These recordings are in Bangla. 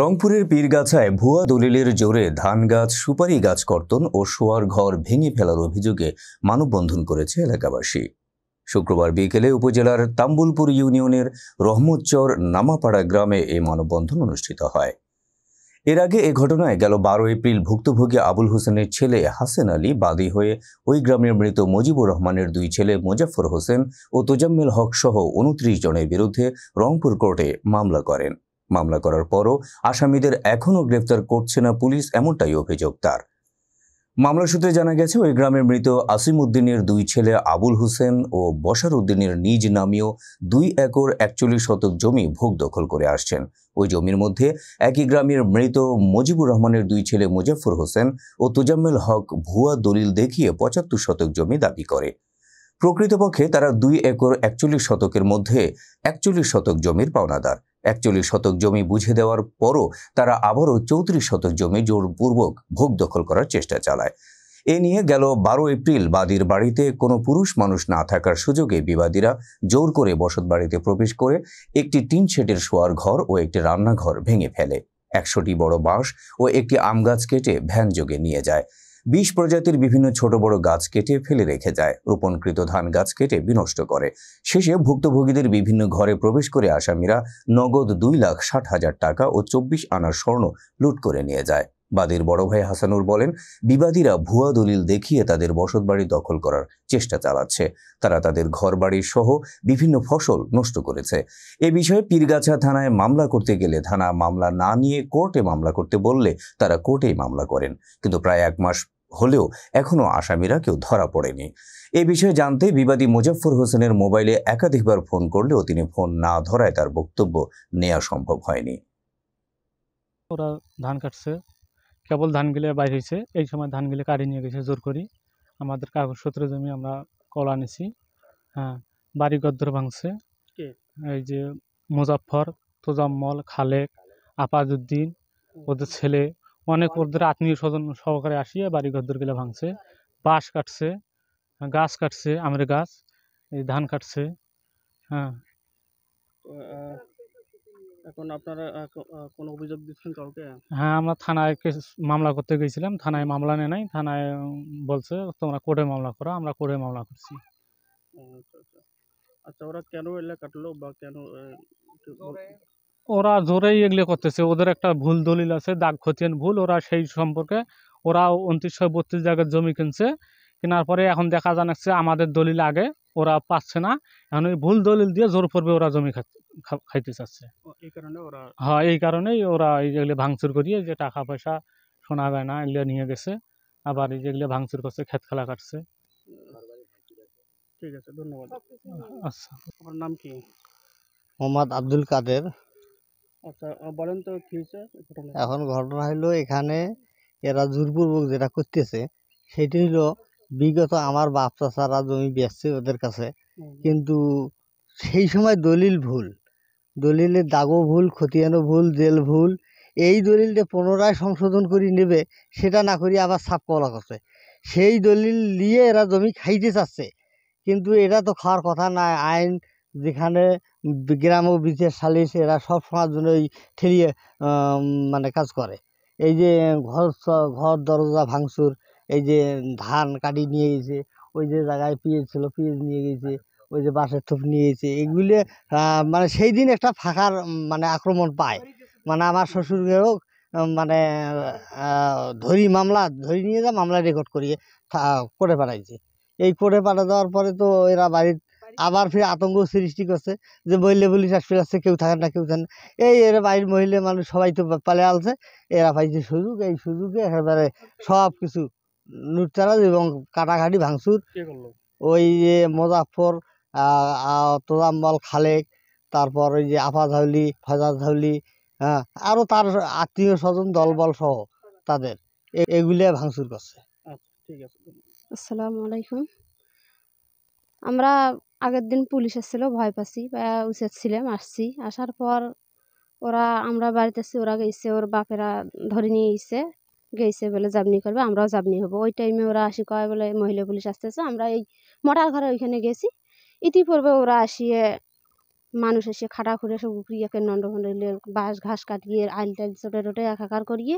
রংপুরের পীরগাছায় ভুয়া দলিলের জোরে ধান গাছ সুপারি গাছ কর্তন ও শোয়ার ঘর ভেঙে ফেলার অভিযোগে মানববন্ধন করেছে এলাকাবাসী শুক্রবার বিকেলে উপজেলার তাম্বুলপুর ইউনিয়নের রহমতচর নামাপাড়া গ্রামে এই মানববন্ধন অনুষ্ঠিত হয় এর আগে এ ঘটনায় গেল বারো এপ্রিল ভুক্তভোগী আবুল হোসেনের ছেলে হাসেন আলী বাদী হয়ে ওই গ্রামের মৃত মুজিবুর রহমানের দুই ছেলে মোজাফর হোসেন ও তোজাম্মেল হক সহ উনত্রিশ জনের বিরুদ্ধে রংপুর কোর্টে মামলা করেন মামলা করার পরও আসামিদের এখনও গ্রেপ্তার করছে না পুলিশ এমনটাই অভিযোগ তার মামলা সূত্রে জানা গেছে ওই গ্রামের মৃত আসিম উদ্দিনের দুই ছেলে আবুল হোসেন ও বসার উদ্দিনের নিজ নামীয় দুই একর একচল্লিশ শতক জমি ভোগ দখল করে আসছেন ওই জমির মধ্যে একই গ্রামের মৃত মজিবুর রহমানের দুই ছেলে মুজাফর হোসেন ও তুজাম্মেল হক ভুয়া দলিল দেখিয়ে পঁচাত্তর শতক জমি দাবি করে প্রকৃতপক্ষে তারা দুই একর একচল্লিশ শতকের মধ্যে একচল্লিশ শতক জমির পাওনাদার একচল্লিশ শতক জমি বুঝে দেওয়ার পরও তারা আবারও চৌত্রিশ শতক জমি জোরপূর্বক ভোগ দখল করার চেষ্টা চালায় এ নিয়ে গেল বারো এপ্রিল বাদীর বাড়িতে কোনো পুরুষ মানুষ না থাকার সুযোগে বিবাদীরা জোর করে বসত বাড়িতে প্রবেশ করে একটি টিন শেডের শোয়ার ঘর ও একটি রান্নাঘর ভেঙে ফেলে একশোটি বড় বাঁশ ও একটি আম গাছ কেটে ভ্যান যোগে নিয়ে যায় বিশ প্রজাতির বিভিন্ন ছোট বড় গাছ কেটে ফেলে রেখে যায় রোপণকৃত ধান গাছ কেটে বিনষ্ট করে শেষে ভুক্তভোগীদের বিভিন্ন ঘরে প্রবেশ করে আসামিরা নগদ দুই লাখ ষাট হাজার টাকা ও চব্বিশ আনার স্বর্ণ লুট করে নিয়ে যায় বাদীর বড় ভাই হাসানুর বলেন বিবাদীরা ভুয়া দলিল দেখিয়ে তাদের বসতবাড়ি দখল করার চেষ্টা চালাচ্ছে তারা তাদের ঘরবাড়ি সহ বিভিন্ন ফসল নষ্ট করেছে এ বিষয়ে পীরগাছা থানায় মামলা করতে গেলে থানা মামলা না নিয়ে কোর্টে মামলা করতে বললে তারা কোর্টেই মামলা করেন কিন্তু প্রায় এক মাস হলেও এখনও আসামিরা কেউ ধরা পড়েনি এ বিষয়ে জানতে বিবাদী মুজাফর হোসেনের মোবাইলে একাধিকবার ফোন করলেও তিনি ফোন না ধরায় তার বক্তব্য নেওয়া সম্ভব হয়নি ওরা ধান কাটছে কেবল ধান গিলে বাইর হয়েছে এই সময় ধান গিলে কাড়ি নিয়ে গেছে জোর করি আমাদের কাগজপত্র জমি আমরা কল আনেছি হ্যাঁ বাড়ি গদ্র ভাঙছে এই যে মুজাফর তোজাম্মল খালেক আপাজুদ্দিন ওদের ছেলে অনেক ওদের আত্মীয় স্বজন সহকারে আসিয়া বাড়ি ঘরদুর গেলে ভাঙছে বাঁশ কাটছে হ্যাঁ, গাছ কাটছে আমের গাছ এই ধান কাটছে হ্যাঁ এখন আপনারা কোনো অভিযোগ দিচ্ছেন কাউকে হ্যাঁ আমরা থানায় মামলা করতে গেছিলাম থানায় মামলা নেই নাই থানায় বলছে তোমরা কোর্টে মামলা করো আমরা কোর্টে মামলা করছি আচ্ছা, আচ্ছা।, আচ্ছা ওরা কেন এলাকা কাটলো বা কেন ওরা জোরেই এগুলো করতেছে ওদের একটা ভুল দলিল আছে দাগ খতিয়ান ভুল ওরা সেই সম্পর্কে ওরা উনত্রিশশো বত্রিশ জায়গার জমি কিনছে কেনার পরে এখন দেখা যাচ্ছে আমাদের দলিল আগে ওরা পাচ্ছে না এখন ওই ভুল দলিল দিয়ে জোর পড়বে ওরা জমি খাইতে চাচ্ছে হ্যাঁ এই কারণেই ওরা এই যেগুলো ভাঙচুর করিয়ে যে টাকা পয়সা শোনা যায় না এগুলো নিয়ে গেছে আবার এই যেগুলো ভাঙচুর করছে খেত খেলা কাটছে ঠিক আছে ধন্যবাদ আচ্ছা আমার নাম কি মোহাম্মদ আব্দুল কাদের আচ্ছা বলেন তো এখন ঘটনা হলো এখানে এরা জোরপূর্বক যেটা করতেছে সেটি হলো বিগত আমার বাপ চাষারা জমি বেচছে ওদের কাছে কিন্তু সেই সময় দলিল ভুল দলিলের দাগও ভুল খতিয়ানো ভুল জেল ভুল এই দলিলটা পুনরায় সংশোধন করে নেবে সেটা না করি আবার সাপ কলা করছে সেই দলিল নিয়ে এরা জমি খাইতে চাচ্ছে কিন্তু এটা তো খাওয়ার কথা না আইন যেখানে গ্রাম ও বিচার সালিশ এরা সব সময়ের জন্য এই ঠেলিয়ে মানে কাজ করে এই যে ঘর ঘর দরজা ভাঙচুর এই যে ধান কাটি নিয়ে গেছে ওই যে জায়গায় পিএইচ ছিল পিএইচ নিয়ে গেছে ওই যে বাঁশের থোপ নিয়ে গেছে এগুলি মানে সেই দিন একটা ফাঁকার মানে আক্রমণ পায় মানে আমার হোক মানে ধরি মামলা ধরি নিয়ে যা মামলা রেকর্ড করিয়ে করে পাঠাইছে এই করে পাঠা দেওয়ার পরে তো এরা বাড়ির আবার ফিরে আতঙ্ক সৃষ্টি করছে যে মহিলা পুলিশ আসলে আসছে কেউ থাকেন না কেউ থাকেন এই এরা বাইরের মহিলা মানুষ সবাই তো পালে আলছে এরা পাইছে সুযোগ এই সুযোগে একেবারে সব কিছু লুটতারাজ এবং কাটাকাটি ভাঙচুর ওই যে মোজাফর তোজাম্বল খালেক তারপর ওই যে আফা ধাউলি ফজা ধাউলি হ্যাঁ আরও তার আত্মীয় স্বজন দলবল সহ তাদের এগুলিয়া ভাঙচুর করছে আচ্ছা, আসসালামু আলাইকুম আমরা আগের দিন পুলিশ এসেছিল ভয় পাচ্ছি বা উচিত ছিলাম আসছি আসার পর ওরা আমরা বাড়িতে আসছি ওরা গেছে ওর বাপেরা ধরে নিয়ে এসে গেছে বলে জাবনি করবে আমরাও জাবনি হবো ওই টাইমে ওরা আসি কয় বলে মহিলা পুলিশ আসতেছে আমরা এই মোটার ঘরে ওইখানে গেছি ইতিপূর্বে ওরা আসিয়ে মানুষ এসে খাটা খুঁড়ে সব নন্ড ফন্ডে বাঁশ ঘাস কাটিয়ে আইল টাইল চোটে টোটে একাকার করিয়ে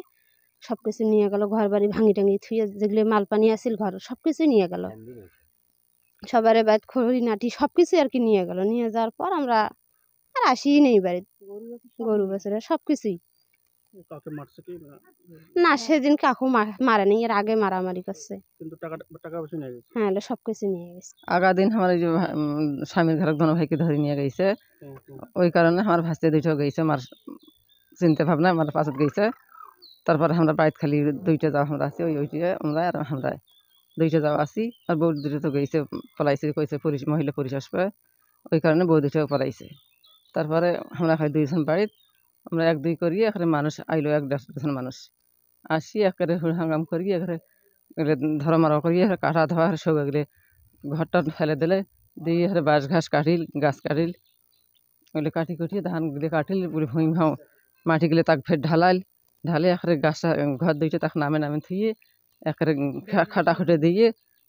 সব কিছু নিয়ে গেলো ঘর বাড়ি ভাঙি টাঙি থুয়ে যেগুলো মালপানি আসিল ঘর সব কিছু নিয়ে গেলো সবারে বাদ খড়ি নাটি সব কিছু আর কি নিয়ে গেল নিয়ে যাওয়ার পর আমরা আর আসি নেই বাড়ি গরু বেচারা সব কিছুই না সেদিন কাকু মারা নেই এর আগে মারামারি করছে হ্যাঁ সব কিছু নিয়ে গেছে আগা দিন আমার এই যে স্বামীর ঘরে ধন ভাইকে ধরে নিয়ে গেছে ওই কারণে আমার ভাসতে দুইটা গেছে আমার চিন্তা ভাবনা আমার পাশে গেছে তারপরে আমরা বাইত খালি দুইটা যাওয়া আমরা আছি ওই ওইটা আমরা আর আমরা দুইটা যাওয়া আসি আর বউ দুইটা তো গেছে পালাইছে কইছে পুলিশ মহিলা পুলিশ আসবে ওই কারণে বউ দুটো পালাইছে তারপরে আমরা হয় দুইজন বাড়িত আমরা এক দুই করি এখানে মানুষ আইলো এক দেড়শো মানুষ আসি একেবারে হাঙ্গাম করি একেবারে ধরা মারা করি এখানে কাটা ধোয়া সব এগুলো ঘরটা ফেলে দিলে দিয়ে এখানে বাঁশ ঘাস কাটিল গাছ কাটিল ওগুলো কাটি কুটি গুলি কাটিল ভূমি গেলে তাক ফের ঢালাইল ঢালে এখানে গাছটা ঘর দুইটা তাক নামে নামে থুয়ে একের খাটাখুটে দিয়ে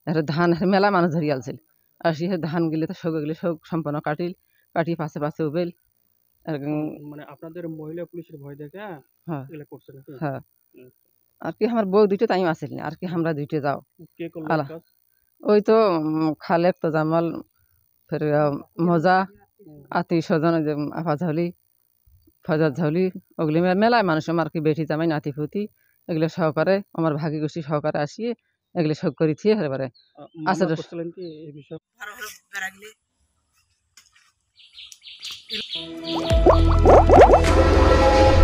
এর ধান মেলা মানুষ ধরিয়ে আলছিল আর সে ধান গিলে তো শোক গেলে শোক সম্পন্ন কাটিল কাটি পাশে পাশে উবেল মানে আপনাদের মহিলা পুলিশের ভয় দেখে হ্যাঁ হ্যাঁ, হ্যাঁ। আচ্ছা। আর কি আমার বউ দুইটা টাইম আসিল আর কি আমরা দুইটা যাও আলা ওই তো খালেক তো জামাল ফের মজা আত্মীয় স্বজন আফা ঝাউলি ফজাত ঝাউলি ওগুলি মেলায় মানুষ আমার কি বেটি জামাই নাতি ফুতি এগুলো সহকারে আমার ভাগে গোষ্ঠী সহকারে আসিয়ে এগুলো সব করি থিয়ে পারে আচ্ছা